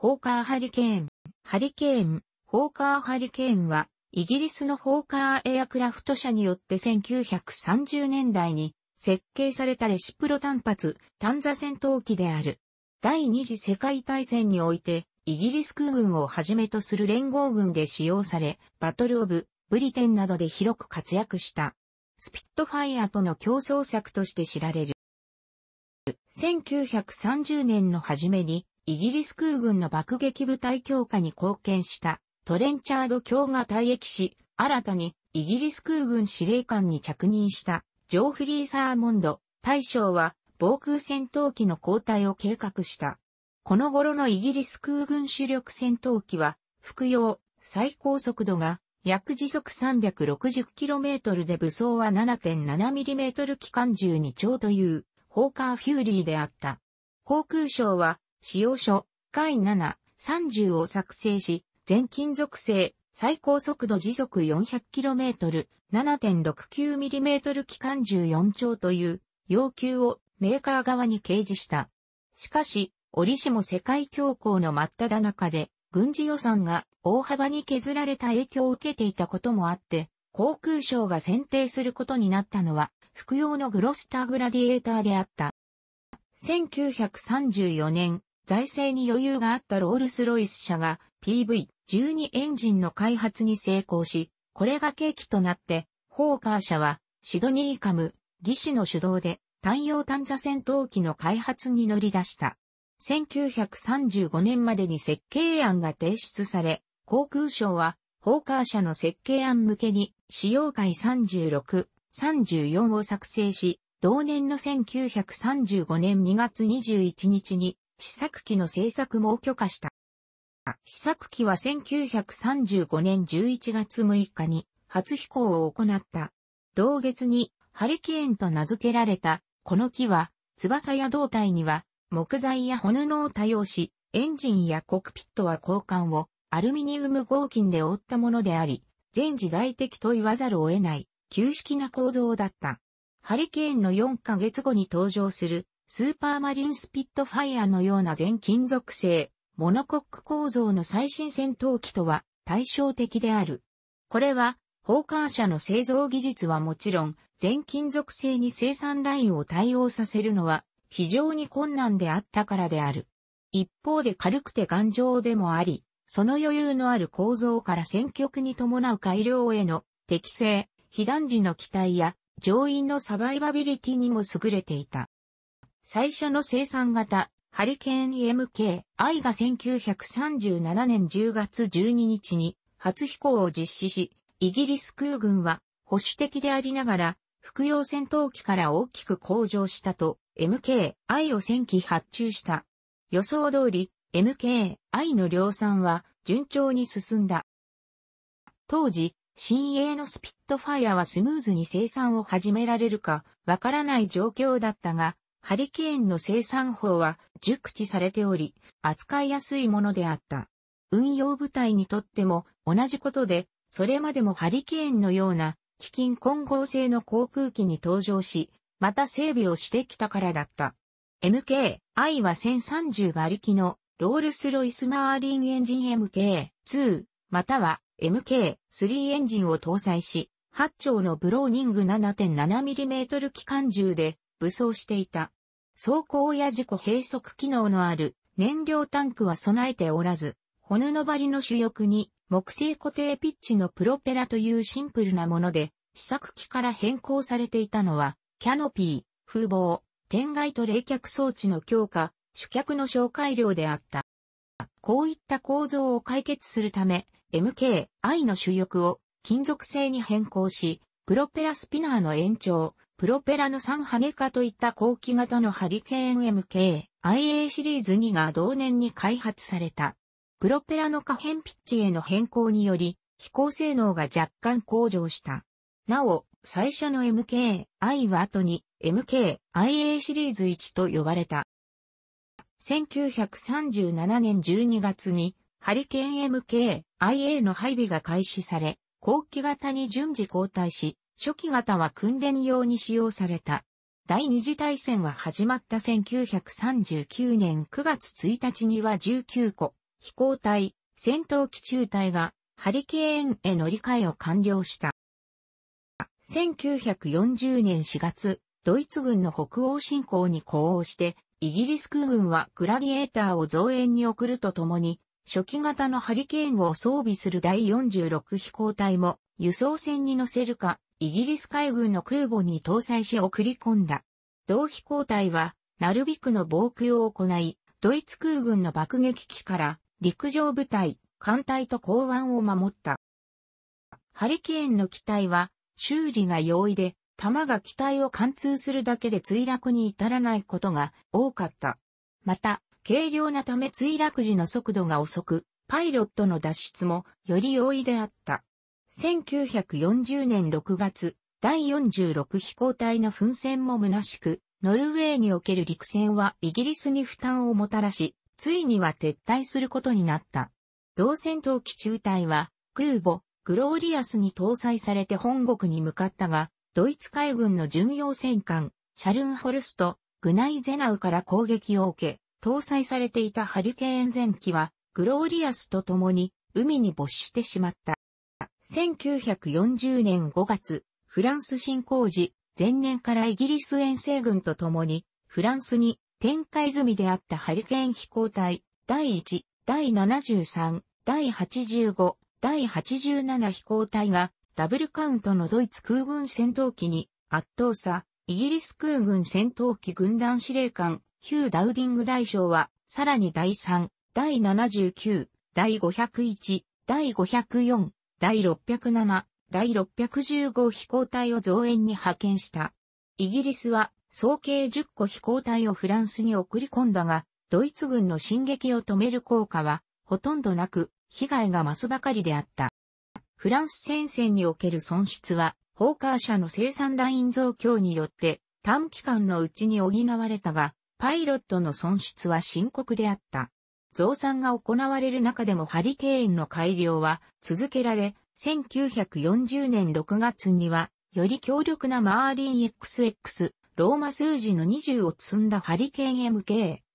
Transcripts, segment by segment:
ホーカーハリケーン。ハリケーン、ホーカーハリケーンは、イギリスのホーカーエアクラフト社によって1930年代に設計されたレシプロ単発、単座戦闘機である。第二次世界大戦において、イギリス空軍をはじめとする連合軍で使用され、バトルオブ、ブリテンなどで広く活躍した。スピットファイアとの競争策として知られる。1930年の初めにイギリス空軍の爆撃部隊強化に貢献したトレンチャード卿が退役し、新たにイギリス空軍司令官に着任したジョーフリー・サーモンド大将は防空戦闘機の交代を計画した。この頃のイギリス空軍主力戦闘機は服用最高速度が約時速 360km で武装は 7.7mm 機関銃2丁というホーカーフューリーであった。航空省は使用書、回7、30を作成し、全金属製、最高速度時速 400km、7.69mm 機関14兆という要求をメーカー側に掲示した。しかし、折しも世界恐慌の真っ只中で、軍事予算が大幅に削られた影響を受けていたこともあって、航空省が選定することになったのは、服用のグロスターグラディエーターであった。1934年、財政に余裕があったロールスロイス社が PV12 エンジンの開発に成功し、これが契機となって、ホーカー社はシドニーカム、技師の主導で単用探査戦闘機の開発に乗り出した。1935年までに設計案が提出され、航空省は、ホーカー社の設計案向けに、使用会36、34を作成し、同年の1935年2月21日に、試作機の製作も許可した。試作機は1935年11月6日に初飛行を行った。同月にハリケーンと名付けられた、この機は、翼や胴体には木材や骨のを多用し、エンジンやコックピットは交換をアルミニウム合金で覆ったものであり、全時代的と言わざるを得ない、旧式な構造だった。ハリケーンの4ヶ月後に登場するスーパーマリンスピットファイアのような全金属製、モノコック構造の最新戦闘機とは対照的である。これは、ホーカー社の製造技術はもちろん、全金属製に生産ラインを対応させるのは非常に困難であったからである。一方で軽くて頑丈でもあり、その余裕のある構造から戦局に伴う改良への適性、被弾時の機体や乗員のサバイバビリティにも優れていた。最初の生産型、ハリケーン EMK-I が1937年10月12日に初飛行を実施し、イギリス空軍は保守的でありながら、服用戦闘機から大きく向上したと、MK-I を先期機発注した。予想通り、MK-I の量産は順調に進んだ。当時、新鋭のスピットファイアはスムーズに生産を始められるかわからない状況だったが、ハリケーンの生産法は熟知されており、扱いやすいものであった。運用部隊にとっても同じことで、それまでもハリケーンのような基金混合性の航空機に登場し、また整備をしてきたからだった。MK-I は1030馬力のロールスロイスマーリンエンジン MK-2 または MK-3 エンジンを搭載し、8丁のブローニング 7.7mm 機関銃で武装していた。走行や事故閉塞機能のある燃料タンクは備えておらず、骨の張りの主翼に木製固定ピッチのプロペラというシンプルなもので、試作機から変更されていたのは、キャノピー、風防、天外と冷却装置の強化、主脚の紹介量であった。こういった構造を解決するため、MKI の主翼を金属製に変更し、プロペラスピナーの延長、プロペラの3羽化といった後期型のハリケーン MK、IA シリーズ2が同年に開発された。プロペラの可変ピッチへの変更により、飛行性能が若干向上した。なお、最初の MK、I は後に MK、IA シリーズ1と呼ばれた。1937年12月に、ハリケーン MK、IA の配備が開始され、後期型に順次交代し、初期型は訓練用に使用された。第二次大戦は始まった1939年9月1日には19個、飛行隊、戦闘機中隊がハリケーンへ乗り換えを完了した。1940年4月、ドイツ軍の北欧侵攻に呼応して、イギリス空軍はグラディエーターを増援に送るとともに、初期型のハリケーンを装備する第46飛行隊も輸送船に乗せるか、イギリス海軍の空母に搭載し送り込んだ。同飛行隊は、ナルビクの防空を行い、ドイツ空軍の爆撃機から陸上部隊、艦隊と港湾を守った。ハリケーンの機体は修理が容易で、弾が機体を貫通するだけで墜落に至らないことが多かった。また、軽量なため墜落時の速度が遅く、パイロットの脱出もより容易であった。1940年6月、第46飛行隊の奮戦も虚しく、ノルウェーにおける陸戦はイギリスに負担をもたらし、ついには撤退することになった。同戦闘機中隊は、空母、グローリアスに搭載されて本国に向かったが、ドイツ海軍の巡洋戦艦、シャルンホルスト、グナイゼナウから攻撃を受け、搭載されていたハリケーン前期は、グローリアスと共に海に没してしまった。1940年5月、フランス侵攻時、前年からイギリス遠征軍と共に、フランスに展開済みであったハリケーン飛行隊、第1、第73、第85、第87飛行隊が、ダブルカウントのドイツ空軍戦闘機に圧倒さ、イギリス空軍戦闘機軍団司令官旧ダウディング大賞は、さらに第3、第79、第501、第504、第607、第615飛行隊を増援に派遣した。イギリスは、総計10個飛行隊をフランスに送り込んだが、ドイツ軍の進撃を止める効果は、ほとんどなく、被害が増すばかりであった。フランス戦線における損失は、ホーカー社の生産ライン増強によって、短期間のうちに補われたが、パイロットの損失は深刻であった。増産が行われる中でもハリケーンの改良は続けられ、1940年6月には、より強力なマーリン XX、ローマ数字の20を積んだハリケーン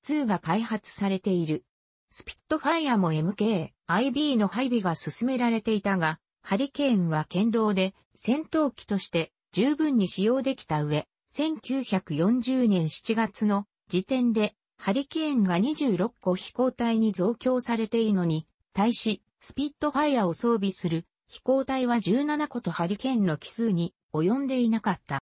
MK2 が開発されている。スピットファイアも MK、IB の配備が進められていたが、ハリケーンは堅牢で戦闘機として十分に使用できた上、1940年7月の時点で、ハリケーンが26個飛行隊に増強されているのに、対し、スピットファイアを装備する飛行隊は17個とハリケーンの奇数に及んでいなかった。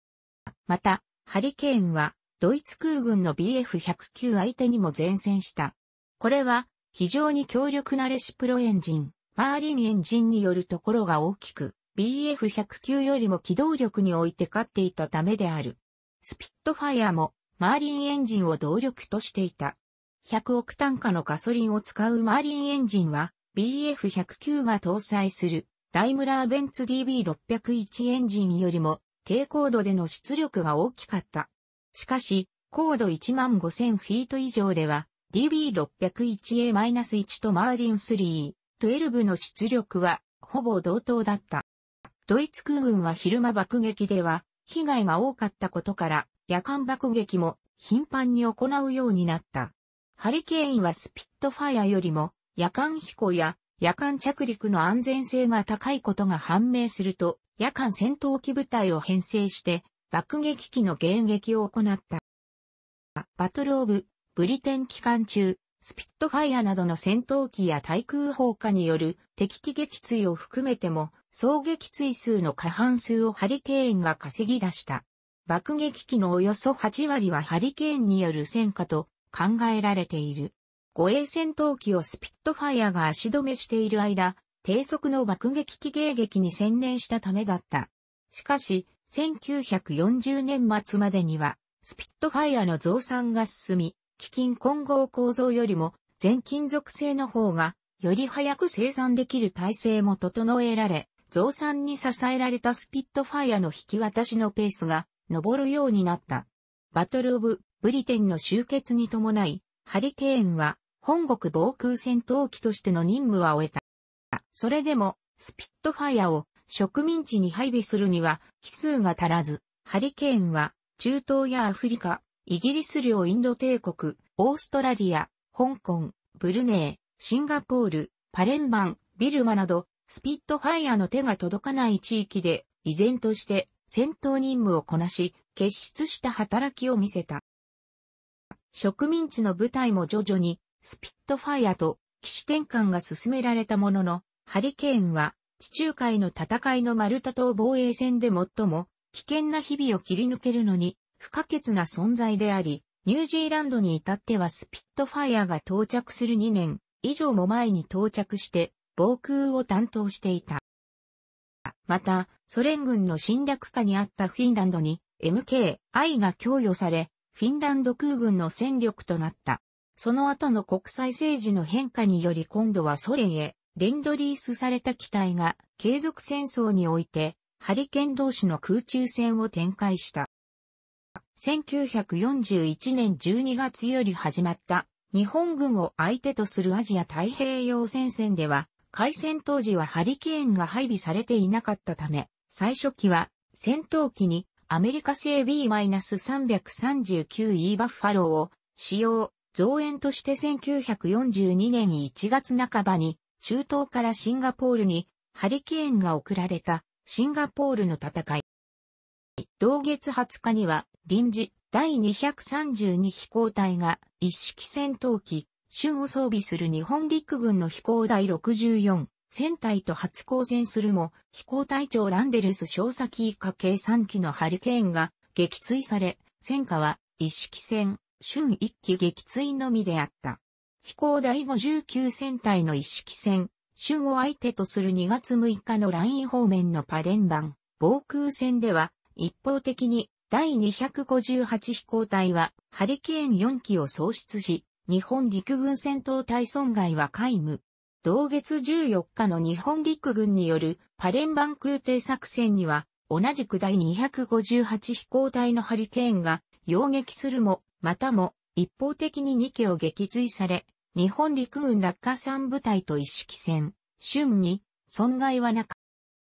また、ハリケーンは、ドイツ空軍の BF109 相手にも前線した。これは、非常に強力なレシプロエンジン、マーリンエンジンによるところが大きく、BF109 よりも機動力において勝っていたためである。スピットファイアもマーリンエンジンを動力としていた。100億単価のガソリンを使うマーリンエンジンは BF109 が搭載するダイムラーベンツ DB601 エンジンよりも低高度での出力が大きかった。しかし、高度15000フィート以上では DB601A-1 とマーリン3、12の出力はほぼ同等だった。ドイツ空軍は昼間爆撃では被害が多かったことから夜間爆撃も頻繁に行うようになった。ハリケーンはスピットファイアよりも夜間飛行や夜間着陸の安全性が高いことが判明すると、夜間戦闘機部隊を編成して爆撃機の迎撃を行った。バトルオブブリテン期間中、スピットファイアなどの戦闘機や対空砲火による敵機撃墜を含めても、総撃墜数の過半数をハリケーンが稼ぎ出した。爆撃機のおよそ8割はハリケーンによる戦火と考えられている。護衛戦闘機をスピットファイアが足止めしている間、低速の爆撃機迎撃に専念したためだった。しかし、1940年末までには、スピットファイアの増産が進み、基金混合構造よりも全金属製の方が、より早く生産できる体制も整えられ、増産に支えられたスピットファイアの引き渡しのペースが登るようになった。バトル・オブ・ブリテンの終結に伴い、ハリケーンは本国防空戦闘機としての任務は終えた。それでも、スピットファイアを植民地に配備するには、奇数が足らず、ハリケーンは中東やアフリカ、イギリス領インド帝国、オーストラリア、香港、ブルネー、シンガポール、パレンバン、ビルマなど、スピットファイアの手が届かない地域で、依然として戦闘任務をこなし、結出した働きを見せた。植民地の部隊も徐々に、スピットファイアと騎士転換が進められたものの、ハリケーンは、地中海の戦いのマルタ島防衛戦で最も危険な日々を切り抜けるのに不可欠な存在であり、ニュージーランドに至ってはスピットファイアが到着する2年以上も前に到着して防空を担当していた。また、ソ連軍の侵略下にあったフィンランドに MKI が供与され、フィンランド空軍の戦力となった。その後の国際政治の変化により今度はソ連へレンドリースされた機体が継続戦争においてハリケン同士の空中戦を展開した。1941年12月より始まった日本軍を相手とするアジア太平洋戦線では海戦当時はハリケーンが配備されていなかったため、最初期は戦闘機にアメリカ製 B-339E バッファローを使用、増援として1942年1月半ばに中東からシンガポールにハリケーンが送られたシンガポールの戦い。同月20日には臨時第232飛行隊が一式戦闘機春を装備する日本陸軍の飛行第64戦隊と初交戦するも、飛行隊長ランデルス小崎以下計3機のハリケーンが撃墜され、戦火は一式戦、春一機撃墜のみであった。飛行第59戦隊の一式戦、春を相手とする2月6日のライン方面のパレンバン、防空戦では、一方的に第258飛行隊はハリケーン4機を喪失し、日本陸軍戦闘隊損害は皆無。同月14日の日本陸軍によるパレンバン空挺作戦には、同じく第258飛行隊のハリケーンが、擁撃するも、またも、一方的に2機を撃墜され、日本陸軍落下3部隊と一式戦、瞬に、損害はなかっ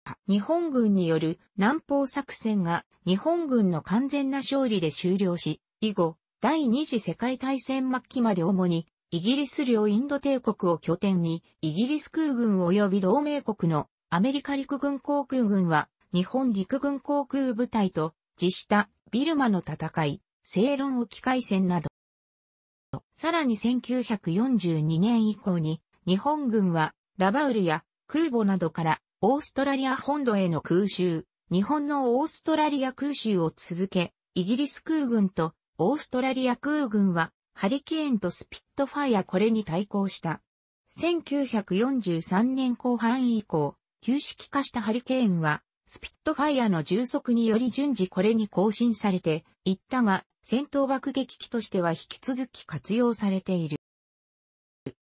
た。日本軍による南方作戦が日本軍の完全な勝利で終了し、以後、第二次世界大戦末期まで主に、イギリス領インド帝国を拠点に、イギリス空軍及び同盟国のアメリカ陸軍航空軍は、日本陸軍航空部隊と、自したビルマの戦い、正論を機沖海戦など。さらに1942年以降に、日本軍は、ラバウルや空母などからオーストラリア本土への空襲、日本のオーストラリア空襲を続け、イギリス空軍とオーストラリア空軍はハリケーンとスピットファイアこれに対抗した。1943年後半以降、旧式化したハリケーンは、スピットファイアの充足により順次これに更新されていったが、戦闘爆撃機としては引き続き活用されている。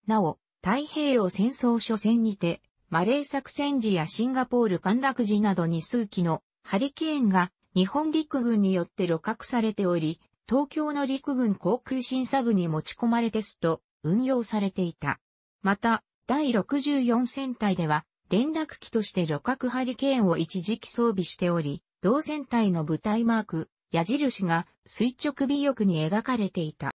なお、太平洋戦争初戦にて、マレー作戦時やシンガポール陥落時などに数機のハリケーンが日本陸軍によって露獲されており、東京の陸軍航空審査部に持ち込まれテスト、運用されていた。また、第64戦隊では、連絡機として旅客ハリケーンを一時期装備しており、同戦隊の部隊マーク、矢印が垂直尾翼に描かれていた。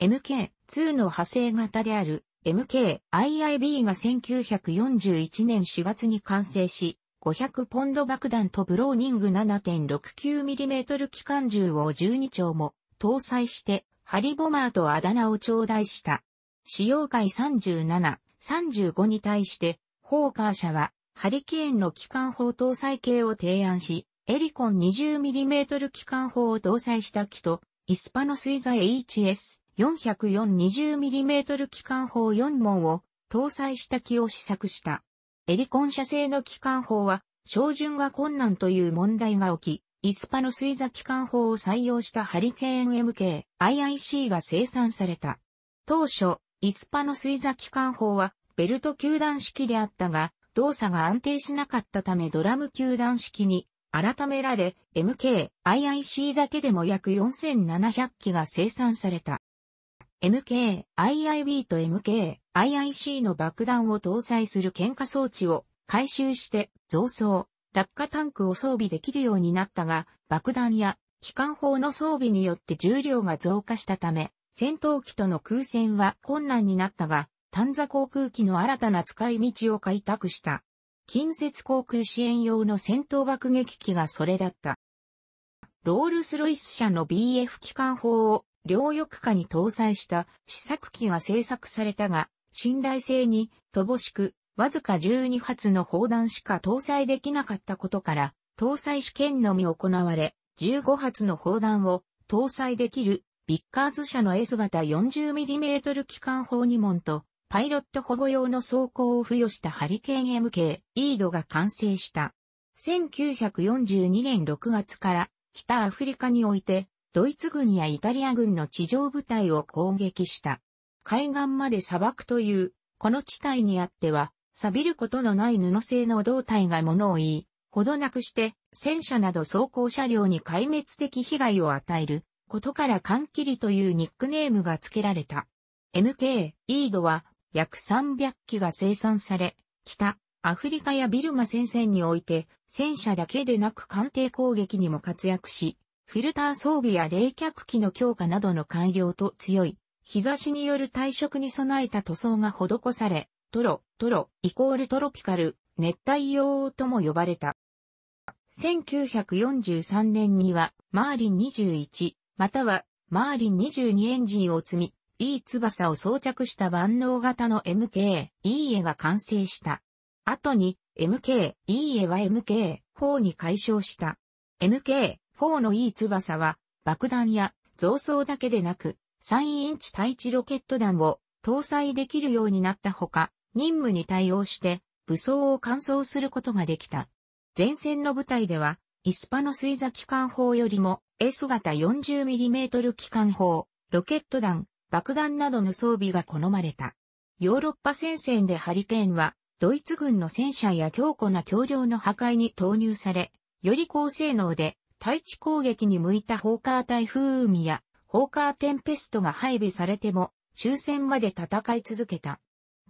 MK2 の派生型である MK-IIB が1941年4月に完成し、500ポンド爆弾とブローニング 7.69mm 機関銃を12丁も搭載してハリボマーとあだ名を頂戴した。使用回37、35に対して、ホーカー社はハリケーンの機関砲搭載系を提案し、エリコン 20mm 機関砲を搭載した機と、イスパノスイザ HS40420mm 機関砲4門を搭載した機を試作した。エリコン社製の機関砲は、照準が困難という問題が起き、イスパの水座機関砲を採用したハリケーン MK、IIC が生産された。当初、イスパの水座機関砲は、ベルト球団式であったが、動作が安定しなかったためドラム球団式に改められ、MK、IIC だけでも約4700機が生産された。MK、IIB と MK、IIC の爆弾を搭載する喧嘩装置を回収して増装、落下タンクを装備できるようになったが、爆弾や機関砲の装備によって重量が増加したため、戦闘機との空戦は困難になったが、丹座航空機の新たな使い道を開拓した。近接航空支援用の戦闘爆撃機がそれだった。ロールスロイス社の BF 機関砲を両翼下に搭載した試作機が製作されたが、信頼性に乏しく、わずか12発の砲弾しか搭載できなかったことから、搭載試験のみ行われ、15発の砲弾を搭載できるビッカーズ社の S 型 40mm 機関砲2門と、パイロット保護用の装甲を付与したハリケーン MK、イードが完成した。1942年6月から北アフリカにおいて、ドイツ軍やイタリア軍の地上部隊を攻撃した。海岸まで砂漠という、この地帯にあっては、錆びることのない布製の胴体が物を言い、ほどなくして戦車など走行車両に壊滅的被害を与えることから缶切りというニックネームが付けられた。MK、イードは約300機が生産され、北、アフリカやビルマ戦線において戦車だけでなく艦艇攻撃にも活躍し、フィルター装備や冷却機の強化などの改良と強い日差しによる退色に備えた塗装が施され、トロ、トロ、イコールトロピカル、熱帯洋とも呼ばれた。1943年には、マーリン21、または、マーリン22エンジンを積み、E 翼を装着した万能型の MK、E 絵が完成した。後に、MK、E 絵は MK4 に解消した。MK4 の E 翼は、爆弾や増装だけでなく、3インチ対地ロケット弾を搭載できるようになったほか、任務に対応して武装を完走することができた。前線の部隊では、イスパの水座機関砲よりも S 型 40mm 機関砲、ロケット弾、爆弾などの装備が好まれた。ヨーロッパ戦線でハリケーンは、ドイツ軍の戦車や強固な橋梁の破壊に投入され、より高性能で対地攻撃に向いたホーカー台風海やホーカーテンペストが配備されても、終戦まで戦い続けた。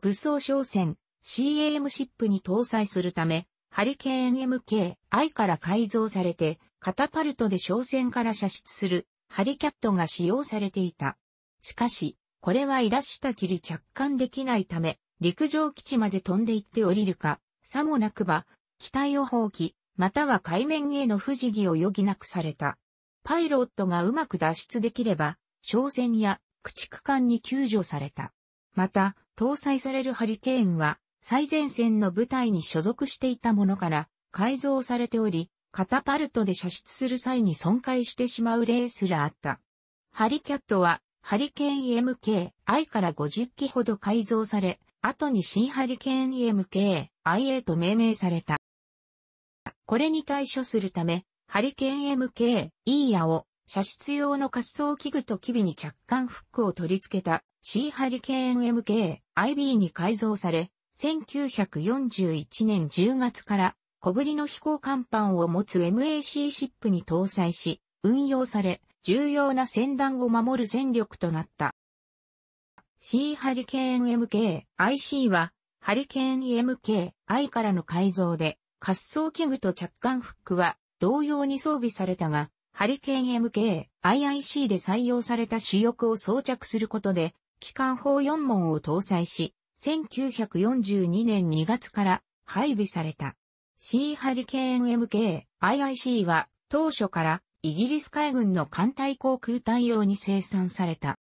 武装商船、CAM シップに搭載するため、ハリケーン MK-I から改造されて、カタパルトで商船から射出する、ハリキャットが使用されていた。しかし、これはいらしたきり着艦できないため、陸上基地まで飛んで行って降りるか、さもなくば、機体を放棄、または海面への不時儀を余儀なくされた。パイロットがうまく脱出できれば、商船や駆逐艦に救助された。また、搭載されるハリケーンは、最前線の部隊に所属していたものから改造されており、カタパルトで射出する際に損壊してしまう例すらあった。ハリキャットは、ハリケーン MKI から50機ほど改造され、後に新ハリケーン MKIA と命名された。これに対処するため、ハリケーン MK、イーヤを、射出用の滑走器具と機尾に着艦フックを取り付けた C ハリケーン MK、IB に改造され、1941年10月から小ぶりの飛行甲板を持つ MAC シップに搭載し、運用され、重要な船団を守る戦力となった。C ハリケーン MK、IC は、ハリケーン MK、I からの改造で、滑走器具と着艦フックは、同様に装備されたが、ハリケーン MK、IIC で採用された主翼を装着することで、機関砲4門を搭載し、1942年2月から配備された。C ハリケーン MK、IIC は当初からイギリス海軍の艦隊航空隊用に生産された。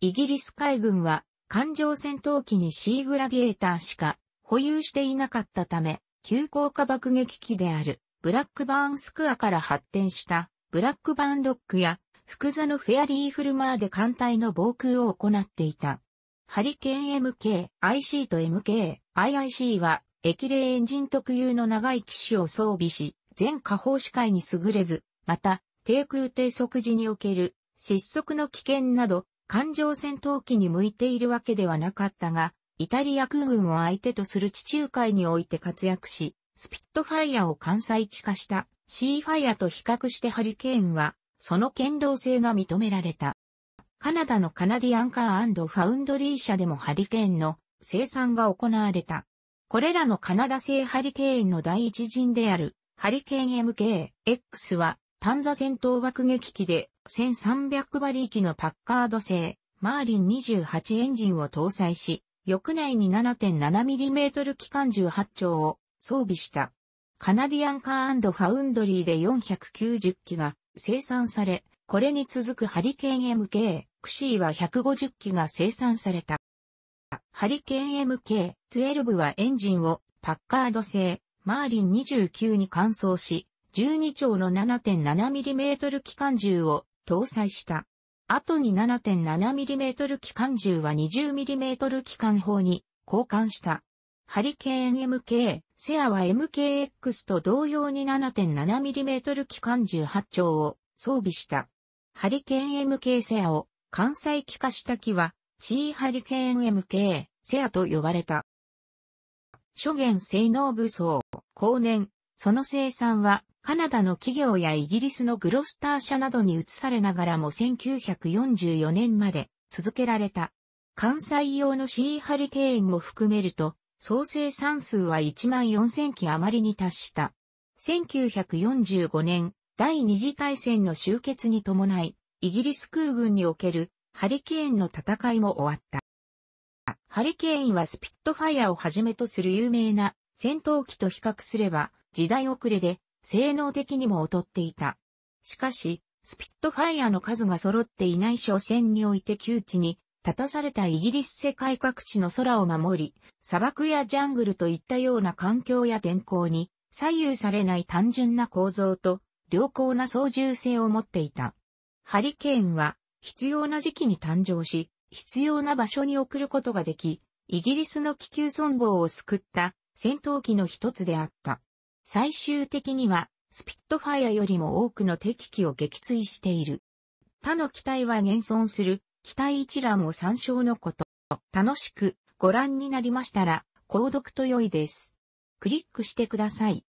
イギリス海軍は艦上戦闘機に C グラディエーターしか保有していなかったため、急降下爆撃機であるブラックバーンスクアから発展したブラックバーンロックや複座のフェアリーフルマーで艦隊の防空を行っていた。ハリケーン MK、IC と MK、IIC は液冷エンジン特有の長い機種を装備し、全下方視界に優れず、また、低空低速時における失速の危険など、艦上戦闘機に向いているわけではなかったが、イタリア空軍を相手とする地中海において活躍し、スピットファイアを関西地化したシーファイアと比較してハリケーンは、その堅牢性が認められた。カナダのカナディアンカーファウンドリー社でもハリケーンの生産が行われた。これらのカナダ製ハリケーンの第一陣である、ハリケーン MKX は、単座戦闘爆撃機で1300馬力のパッカード製、マーリン28エンジンを搭載し、翌内に 7.7mm 機関1 8丁を装備した。カナディアンカーファウンドリーで490機が生産され、これに続くハリケーン MK、クシーは150機が生産された。ハリケーン MK12 はエンジンをパッカード製、マーリン29に換装し、12丁の 7.7mm 機関銃を搭載した。後に 7.7mm 機関銃は 20mm 機関砲に交換した。ハリケーン MK-12 セアは MKX と同様に 7.7mm 機関18丁を装備した。ハリケーン MK セアを関西機化した機は C ハリケーン MK セアと呼ばれた。諸元性能武装、後年、その生産はカナダの企業やイギリスのグロスター社などに移されながらも1944年まで続けられた。関西用の C ハリケーンも含めると総生産数は1万4000機余りに達した。1945年、第二次大戦の終結に伴い、イギリス空軍におけるハリケーンの戦いも終わった。ハリケーンはスピットファイアをはじめとする有名な戦闘機と比較すれば時代遅れで性能的にも劣っていた。しかし、スピットファイアの数が揃っていない商戦において窮地に立たされたイギリス世界各地の空を守り、砂漠やジャングルといったような環境や天候に左右されない単純な構造と良好な操縦性を持っていた。ハリケーンは必要な時期に誕生し、必要な場所に送ることができ、イギリスの気球存亡を救った戦闘機の一つであった。最終的には、スピットファイアよりも多くの敵機を撃墜している。他の機体は現存する期待一覧を参照のこと。楽しくご覧になりましたら、購読と良いです。クリックしてください。